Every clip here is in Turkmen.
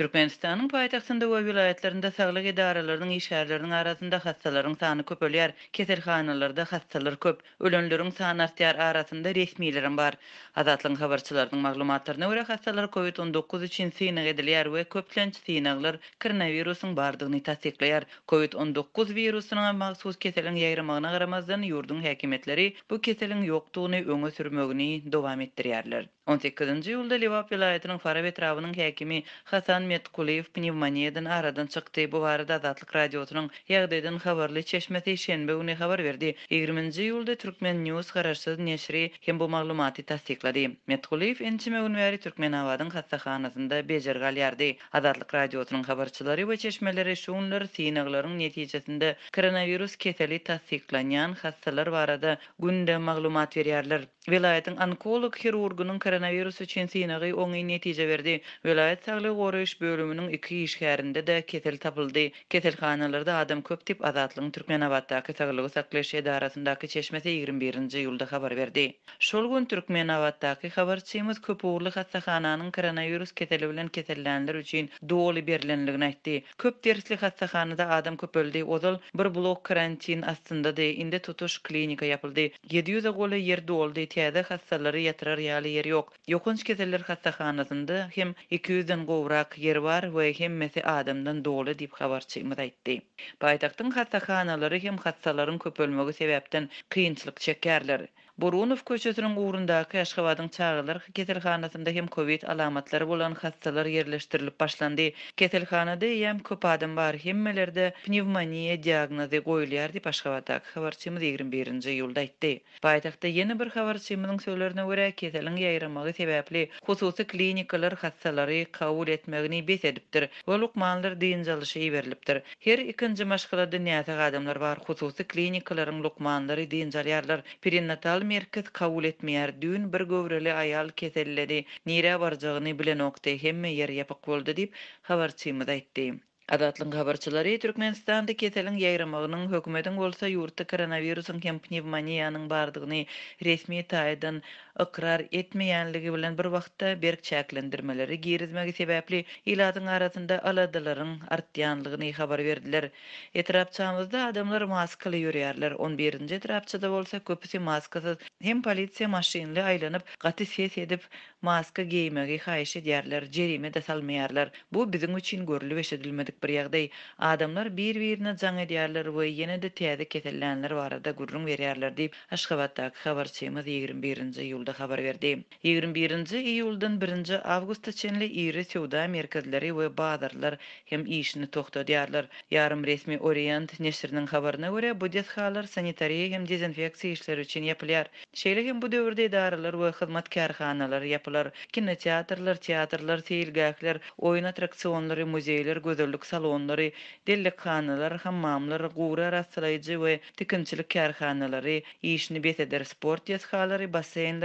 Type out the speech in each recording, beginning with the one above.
Türkmenistan'ın paytaxtında ve vilayetlerinde sağlık idaralarının işarlarının arasında hastaların sanı köp ölüyer, kesirhanalarda köp, ölünlürün sanı artıyar arasında resmilerin bar. Azatlığın haberçilerinin maklumatlarına göre hastalar COVID-19 için sinag ediliyer və köplenç sinaglar koronavirusun bardığını tasdikliyer. COVID-19 virusuna mahsus keselin yayramağına gramazdan yurdun hekimetleri bu keselin yoktuğunu öngü sürmögini devam ettiriyerler. 18-nji ýylda Lewap vilayatynyň Fara wetrawynyň häkimi Hasan Metkuliyew pnevmoniýadan aradan çykdy. Bu barada Azatlyk radiosynyň ýagdaýdan habarly çeşmesi şenbe günü habar berdi. 20-nji ýylda Türkmen News garaşsyz neşri hem bu maglumaty tassykladi. Metkuliyew ençime günleri Türkmen awadyn hassahanasynda bejer galýardy. Azatlyk radiosynyň habarçylary we çeşmeleri şu günler synaglaryň netijesinde koronawirus keseli tassyklanýan hassalar barada günde maglumat berýärler. Vilayatyň onkolog hirurgynyň koronavirus üçin sinagy oňy netije berdi. Vilayet saglyk goraýş bölüminiň iki işgärinde de kesel tapyldy. Keselhanalarda adam köp tip azatlygyň Türkmenabatdaky saglyk saklaş edarasyndaky çeşmese 21-nji ýylda habar berdi. Şol gün Türkmenabatdaky habarçymyz köp ugurly hassahananyň koronavirus keseli bilen keselenler üçin dowly berilenligini aýtdy. Köp dersli hassahanada adam köp öldi. Ozal bir blok karantin astında de inde tutuş klinika ýapyldy. 700 goly ýer dowldy. Täze hassalary ýatyrar ýaly ýer ýok. Ýokunç kezeller hastahanasynda hem 200-den gowrak ýer bar we hem mese adamdan dowla dip habar çykmaz aýtdy. Paýtagtyň hastahanalary hem hastalaryň köpölmegi sebäpden kynçylyk çekerler. Burunov köçesinin uğrunda Kıyaşkavadın çağılır Ketelhanatında hem COVID alamatları bulan hastalar yerleştirilip başlandı. Ketelhanada hem köpadın var hem melerde pnevmaniye diagnozi goyuliyar di Paşkavadak Havarçimiz 21. yulda itti. Baytakta yeni bir Havarçimizin sözlerine uğra Ketelin yayramağı sebeple khususi klinikalar hastaları kavul etmeğini bes ediptir. Oluk lukmanlar deyin iberliptir. Her ikinci maşkala dünyatak adamlar var khususi klinikaların lukmanları deyin zalyarlar perinatal merkez kabul etmeýär. Dün bir gowrele aýal keselleri nire barjagyny bilen okdy, hemme ýer ýapyk boldy diýip habarçymyz aýtdy. Adatlyň habarçylary Türkmenistanda keseliň ýaýramagynyň hökümetiň bolsa ýurtda koronawirusyň kempniýa maniýanyň bardygyny resmi taýdan ıkrar etmeýänligi bilen bir wagtda berk çäklendirmeleri girizmegi sebäpli ilatyň arasynda aladylaryň artýanlygyny habar berdiler. Etrapçamyzda adamlar maskaly ýörýärler. 11-nji etrapçada bolsa köpüsi maskasyz hem polisiýa maşynly aýlanyp gaty ses edip maska giýmegi haýyş edýärler, jerime de salmaýarlar. Bu biziň üçin görülip eşidilmedik bir ýagdaý. Adamlar bir-birine zang edýärler we ýene de täze ketellänler barada gurrun berýärler diýip Aşgabatda habar 21-nji хабар xabar berdi 21 iyuldan 1 avgustga chenli iri savdo merkazlari va bazarlar ham ishni to'xtatyarlar yarim resmiy orient nashrining xabarına göre bu deshalar sanitariya hem dezinfeksiya ishlari uchun yopilar шейле ham bu davrda idoralar va xizmat korxonalari yopilar kinoteatrlar teatrlar teyilgaklar o'yin attraksionlari muzeylar go'zallik salonlari dellikxonalar hammomlar g'ura rastalayıcı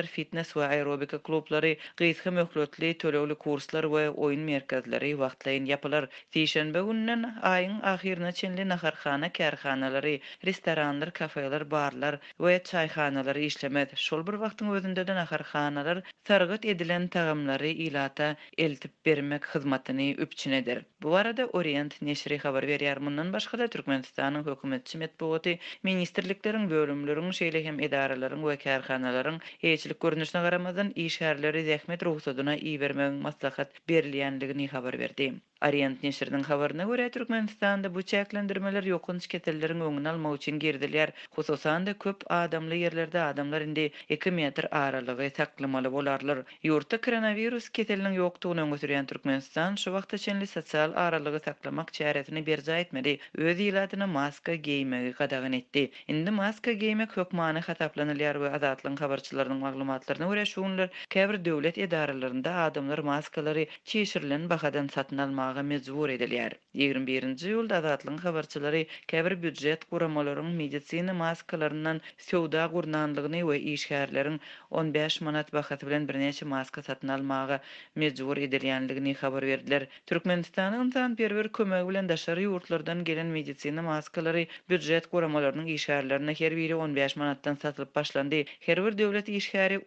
center, fitness we aerobika klublary, gysga möhletli tölewli kurslar we oyun merkezleri wagtlaýyn ýapylar. Dişenbe günnen aýyň ahirine çenli naharxana kärxanalary, restoranlar, kafayalar, barlar we çaýxanalary işlemed. Şol bir wagtyň özünde de naharxanalar sargyt edilen tagamlary ilata eltip bermek hyzmatyny üpçinedir. Bu arada Orient neşri habar berýär. Mundan başga da Türkmenistanyň hökümetçi metbuaty, ministrliklerin bölümlerin şeýle hem edaralaryň we kärxanalaryň gözlük görünüşüne garamazdan iş şäherleri zähmet ruhsatyna iýi bermegiň maslahat berilýändigini habar berdi. Orient Nesirdin xabarına göre Türkmenistan'da bu çaklandırmalar yoqun şirketlerin öňüne almak üçin girdiler. Hususan da köp adamly yerlerde adamlar indi 2 metr aralygy saklamaly bolarlar. Yurtda koronavirus ketelinin ýokdugyny göstergen Türkmenistan şu wagtda çenli sosial aralygy saklamak çäresini berza etmedi. Öz ýylatyna maska geýmegi gadagyn etdi. Indi maska geýmek köp maňa hataplanylýar we adatly habarçylaryň maglumatlaryna şunlar şu günler käbir döwlet edaralarynda adamlar maskalary çeşirlen bahadan satyn alma almağa mecbur 21-nji ýylda adatlyň habarçylary käbir büdjet guramalarynyň medisina maskalarından söwda gurnanlygyny we işgärleriň 15 manat bahasy bilen birnäçe maska satyn almağa mecbur edilýänligini habar berdiler. Türkmenistanyň tan kömegi bilen daşary ýurtlardan gelen medisina maskalary budjet guramalarynyň işgärlerine her biri 15 manatdan satylyp başlandy. Her bir döwlet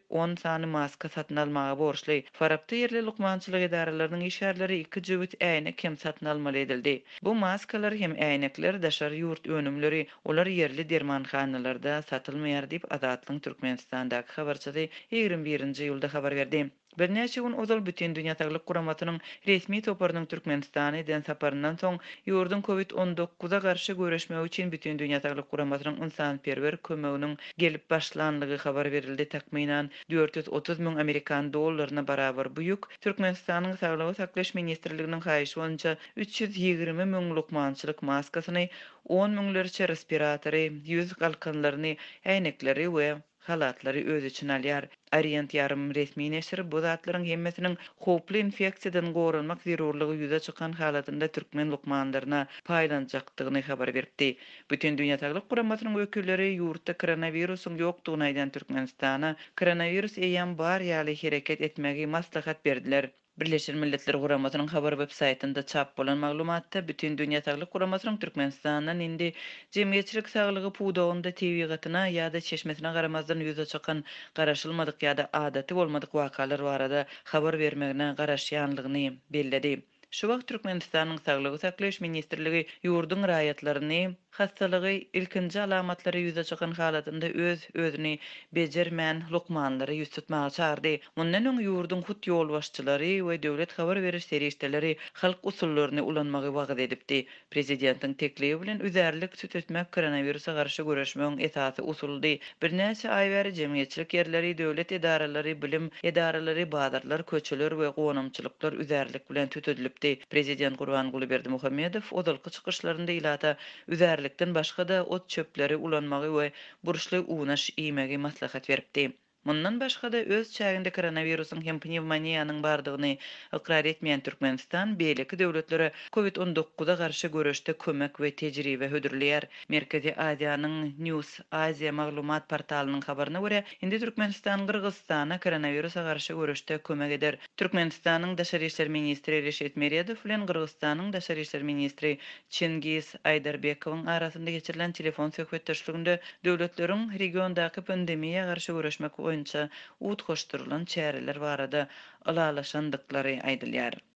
10 sany maska satyn almağa borçly. Farapda yerli lukmançylyk idaralarynyň işgärleri 2 jüwit äyni kim satın almalı edildi. Bu maskalar hem äynekler daşar yurt önümleri olar yerli derman khanalarda satılmayar dip Azatlıng Türkmenistan'daki khabarçıdı 21. yılda khabar verdi. Bir näçe gün ozal bütün dünýä taglyk guramatynyň resmi toparynyň Türkmenistany den saparyndan soň ýurdun COVID-19 a garşy göreşmek üçin bütün dünýä taglyk guramatynyň insan perwer kömeginiň gelip başlanlygy habar berildi. Takminan 430 000 amerikan dollaryna barabar buýuk Türkmenistanyň saglygy saklaş ministrliginiň haýyşy bolanча 320 000 lukmançylyk maskasyny 10 000 respiratory, 100 galkanlaryny, we halatlary öz üçin alyar, Orient yarım resmi neşri bu zatlaryň hemmesiniň howpli infeksiýadan gorunmak zerurlygy ýüze çykan halatynda türkmen lukmanlaryna paýlanjakdygyny habar berdi. Bütün dünýä taglyk guramasynyň ökülleri ýurtda koronawirusyň ýokdugyny aýdan Türkmenistana koronawirus eýen bar ýaly hereket etmegi maslahat berdiler. Birleşen Milletler Guramasının haber web saytında çap bolan maglumatda bütün dünya sağlık guramasının Türkmenistan'dan indi cemiyetçilik sağlığı puudoğunda TV gatına ya da çeşmesine garamazdan yüze çakan garaşılmadık ya da adatı olmadık vakalar varada haber vermegine garaşyanlığını belledi. Şu wagt Türkmenistanyň Saglygy saklaýş ministrligi ýurdun raýatlaryny hastalygy ilkinji alamatlary ýüze çykan halatynda öz özüni bejermän lukmanlary ýüz tutmaga çağırdy. Mundan öň ýurdun hut ýol başçylary we döwlet habar beriş serişdeleri halk usullaryny ulanmagy wagt edipdi. Prezidentiň teklibi bilen üzerlik süt koronawirusa koronavirusa garşy göreşmeň etasy usuldy. Birnäçe aýwary jemgyýetçilik ýerleri, döwlet edaralary, bilim edaralary, badarlar, köçeler we gonamçylyklar üzerlik bilen tutudyp президент Курван Гулиберди Мухамедов одалкы чыгышларында илата үзәрликтен башка да от чөпләре уланмагы ве бурышлы уунаш иймәге маслахат Мындан башкада өз чагында коронавирустун һәм пневмониянын бардыгын ыкрар этмәгән Түркменстан бәйлеке дәүләтләре COVID-19-га каршы көрәштә көмәк ва тәҗрибә хөдерләр. Мәркәзи Азияның News Азия мәгълүмат порталының хәбәренә күрә, инде Түркменстан Кыргызстанга коронавируска каршы көрәштә көмәк итәр. Түркменстанның дашлар эшләр министры Решет Мередов белән Кыргызстанның дашлар эшләр министры Чингиз Айдарбековның арасында geçirilen телефон söhbetdaşlığında dövlətlərin regiondakı pandemiyaya каршы görüşmək boyunca utgaşdyrylan çärierler barada ala ala sandyklary